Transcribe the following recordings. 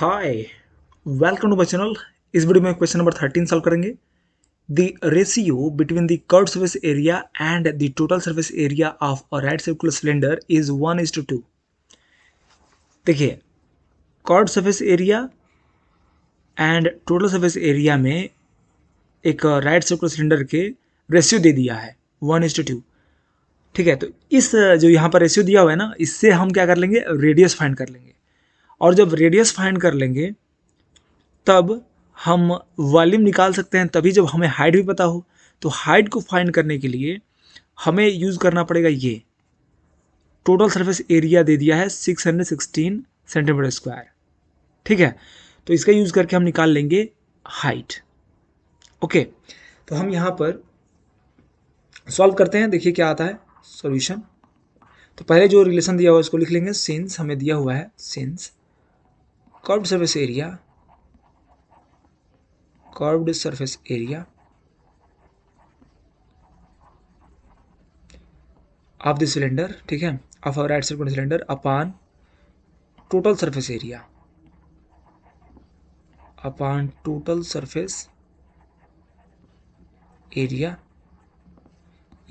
hi welcome to my channel इस video में question number thirteen solve करेंगे the ratio between the curved surface area and the total surface area of a right circular cylinder is one is to two two curved surface area and total surface area में एक right circular cylinder के ratio दे दिया है one is to to ठीक है तो इस जो यहाँ पर रेशियो दिया हुआ है ना इससे हम क्या कर लेंगे रेडियस फाइंड कर लेंगे और जब रेडियस फाइंड कर लेंगे तब हम वॉल्यूम निकाल सकते हैं तभी जब हमें हाइट भी पता हो तो हाइट को फाइंड करने के लिए हमें यूज़ करना पड़ेगा ये टोटल सरफेस एरिया दे दिया है 616 सेंटीमीटर स्क्वायर ठीक है तो इसका यूज़ करके हम निकाल लेंगे हाइट ओके तो हम यहाँ पर सॉल्व करते हैं देखिए क्या आता है सॉल्यूशन तो पहले जो रिलेशन दिया हुआ है उसको लिख लेंगे सिंस हमें दिया हुआ है since curve surface area curved surface area of the cylinder ठीक है of our right circular cylinder upon total surface area upon total surface area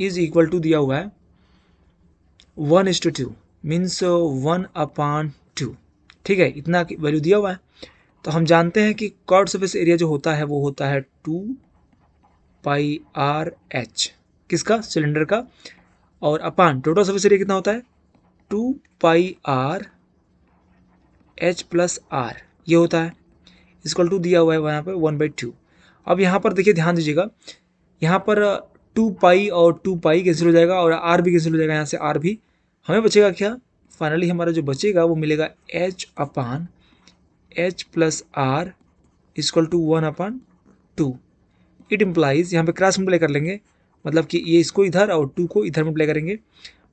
is equal to दिया हुआ है one is to two means one upon ठीक है इतना value दिया हुआ है तो हम जानते हैं कि कॉर्ड सर्फेस एरिया जो होता है वो होता है टू पाई आर एच किसका सिलेंडर का और अपान टोटल सर्फेस एरिया कितना होता है two pi r h plus r ये होता है इसकल टू दिया हुआ है यहाँ पर वन बाई टू अब यहाँ पर देखिए ध्यान दीजिएगा यहाँ पर टू पाई और टू पाई कैंसिल हो जाएगा और आर भी कैंसिल हो जाएगा यहाँ से आर भी हमें बचेगा क्या फाइनली हमारा जो बचेगा वो मिलेगा h upon h plus r is equal to one upon two it implies यहाँ पे क्रॉस प्ले कर लेंगे मतलब कि ये इसको इधर और टू को इधर मल्टीप्लाई करेंगे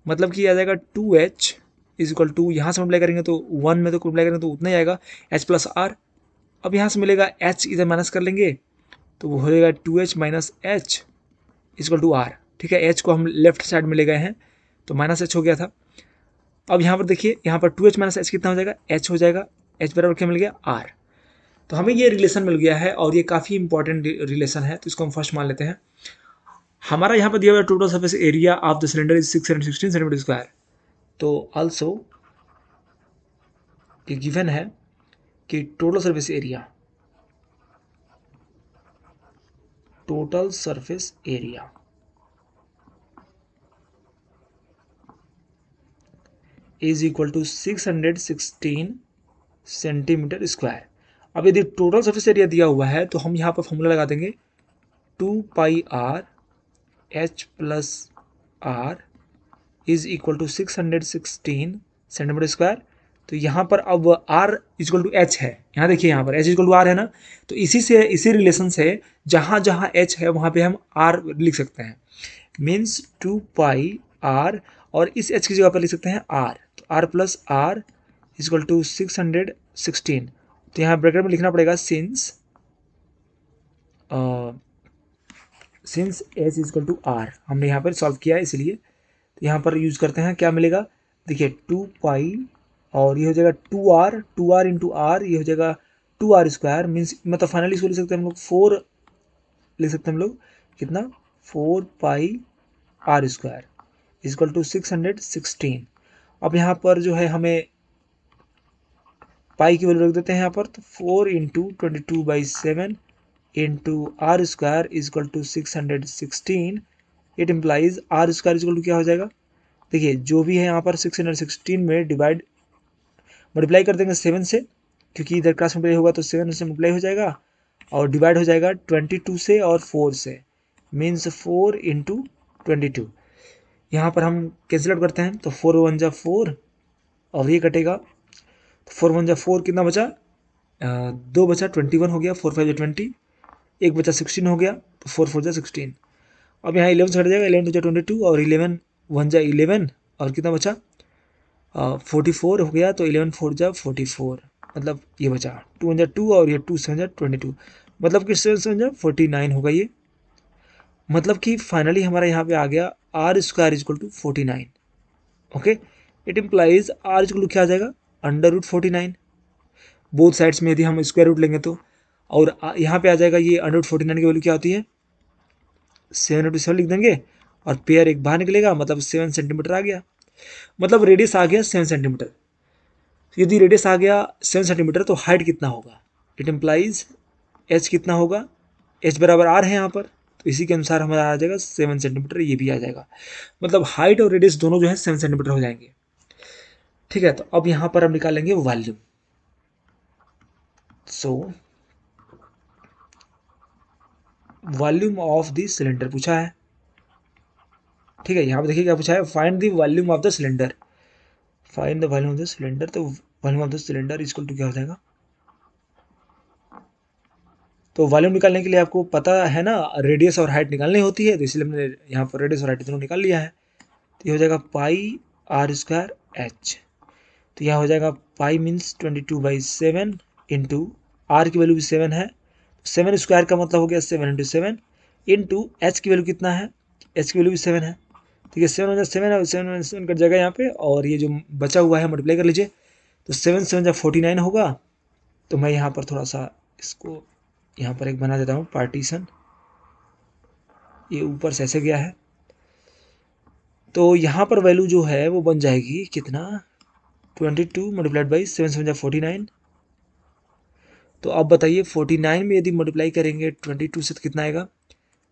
मतलब कि आ जाएगा टू एच इजक्ल टू यहाँ से मल्टीप्लाई करेंगे तो वन में तो मल्टीप्लाई करेंगे तो उतना ही आएगा एच प्लस आर अब यहाँ से मिलेगा एच इधर माइनस कर लेंगे तो वो हो जाएगा two h minus h is equal to r ठीक है एच को हम लेफ्ट साइड में ले गए हैं तो माइनस एच हो गया था अब यहाँ पर देखिए यहाँ पर टू एच माइनस एच कितना हो जाएगा एच हो जाएगा एच बराबर क्या मिल गया आर तो हमें ये रिलेशन मिल गया है और ये काफ़ी इंपॉर्टेंट रिलेशन है तो इसको हम फर्स्ट मान लेते हैं हमारा यहाँ पर दिया हुआ total surface area of the cylinder is six hundred sixteen centimetre square तो ऑल्सो ये गिवन है कि total surface area total surface area is equal to six hundred sixteen centimetre square अब यदि टोटल सर्फिस एरिया दिया हुआ है तो हम यहाँ पर फॉर्मूला लगा देंगे two pi r h plus r is equal to six hundred sixteen centimetre square तो यहाँ पर अब आर इजक्ल टू एच है यहाँ देखिए यहाँ पर एच इजक्वल टू आर है ना तो इसी से इसी रिलेशन से जहाँ जहाँ एच है वहाँ पे हम आर लिख सकते हैं मीन्स टू पाई आर और इस एच की जगह पर लिख सकते हैं r r plus r is equal to six hundred sixteen तो यहाँ ब्रैकेट में लिखना पड़ेगा since since s is equal to r हमने यहाँ पर सॉल्व किया है इसलिए तो यहाँ पर यूज़ करते हैं क्या मिलेगा देखिए टू पाई और ये हो जाएगा two r two r into r ये हो जाएगा टू आर स्क्वायर मीन्स मतलब फाइनली इसको लिख सकते हैं हम लोग फोर लिख सकते हैं हम लोग कितना four pi r square is equal to six hundred sixteen अब यहाँ पर जो है हमें पाई की वैल्यू रख देते हैं यहाँ पर तो four into twenty two by seven into r square is equal to six hundred sixteen it implies r square is equal to क्या हो जाएगा देखिए जो भी है यहाँ पर सिक्स हंड्रेड सिक्सटीन में डिवाइड मल्टीप्लाई कर देंगे सेवन से क्योंकि इधर क्लास मल्टीप्लाई होगा तो सेवन से मल्टीप्लाई हो जाएगा और डिवाइड हो जाएगा ट्वेंटी टू से और फोर से means four into twenty two यहाँ पर हम कैंसिल आउट करते हैं तो फोर वन जा फोर और ये कटेगा तो फोर वन जा फोर कितना बचा आ, दो बचा ट्वेंटी वन हो गया फोर फाइव जा ट्वेंटी एक बचा सिक्सटीन हो गया तो फोर फोर जा सिक्सटीन अब यहाँ इलेवन से कट जाएगा इलेवन टू जा ट्वेंटी टू और इलेवन वन जा इलेवन और कितना बचा फोर्टी फोर हो गया तो इलेवन फोर जा फोर्टी फोर मतलब ये बचा टू वन जा टू और ये टू सेवन जा ट्वेंटी टू मतलब कि सेवन सेवन जा फोर्टी नाइन होगा ये मतलब कि फाइनली हमारा यहाँ पे आ गया r square is equal to forty nine okay it implies r is equal क्या आ जाएगा under root forty nine both sides में यदि हम स्क्वायर रूट लेंगे तो और यहाँ पे आ जाएगा ये अंडर रूट फोर्टी नाइन की वैल्यू क्या होती है सेवन इंटू सेवन लिख देंगे और पेयर एक बाहर निकलेगा मतलब सेवन सेंटीमीटर आ गया मतलब रेडियस आ गया सेवन सेंटीमीटर यदि रेडियस आ गया सेवन सेंटीमीटर तो हाइट कितना होगा इट इम्प्लाइज एच कितना होगा एच बराबर आर है यहाँ पर तो इसी के अनुसार हमारा आ जाएगा सेवन सेंटीमीटर ये भी आ जाएगा मतलब हाइट और रेडियस दोनों जो है सेवन सेंटीमीटर हो जाएंगे ठीक है तो अब यहाँ पर हम निकालेंगे volume so volume of the cylinder पूछा है ठीक है यहाँ पर देखिए क्या पूछा है find the volume of the cylinder find the volume of the cylinder तो volume of the cylinder is equal to क्या हो जाएगा तो वॉल्यूम निकालने के लिए आपको पता है ना रेडियस और हाइट निकालनी होती है तो इसलिए हमने यहाँ पर रेडियस और हाइट दोनों निकाल लिया है तो ये हो जाएगा पाई आर स्क्वायर एच तो यह हो जाएगा pi means twenty two by seven into r की वैल्यू भी सेवन है सेवन स्क्वायर का मतलब हो गया seven into seven into h की वैल्यू कितना है एच की वैल्यू भी सेवन है ठीक है सेवन वन सेवन है सेवन वन सेवन कट जाएगा यहाँ पे और ये जो बचा हुआ है मल्टीप्लाई कर लीजिए तो सेवन सेवन जब फोर्टी नाइन होगा तो मैं यहाँ पर थोड़ा सा इसको यहाँ पर एक बना देता हूँ पार्टीशन ये ऊपर से ऐसे गया है तो यहाँ पर वैल्यू जो है वो बन जाएगी कितना twenty two multiplied by seven seven जा फोर्टी नाइन तो आप बताइए फोर्टी नाइन में यदि मल्टीप्लाई करेंगे ट्वेंटी टू से तो कितना आएगा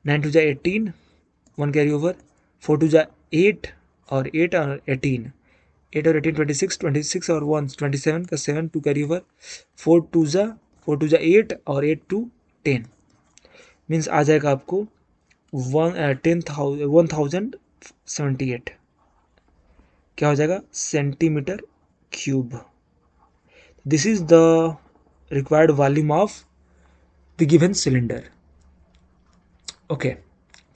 नाइन टू जा eighteen one carry over four two जा एट और एट और एटीन एट और eighteen twenty six twenty six और वन ट्वेंटी सेवन का seven two carry over four two जा फोर टू जै एट और एट टू टेन मीन्स आ जाएगा आपको one ten thousand one thousand seventy eight क्या हो जाएगा centimetre cube this is the required volume of the given cylinder okay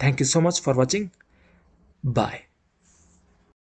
thank you so much for watching bye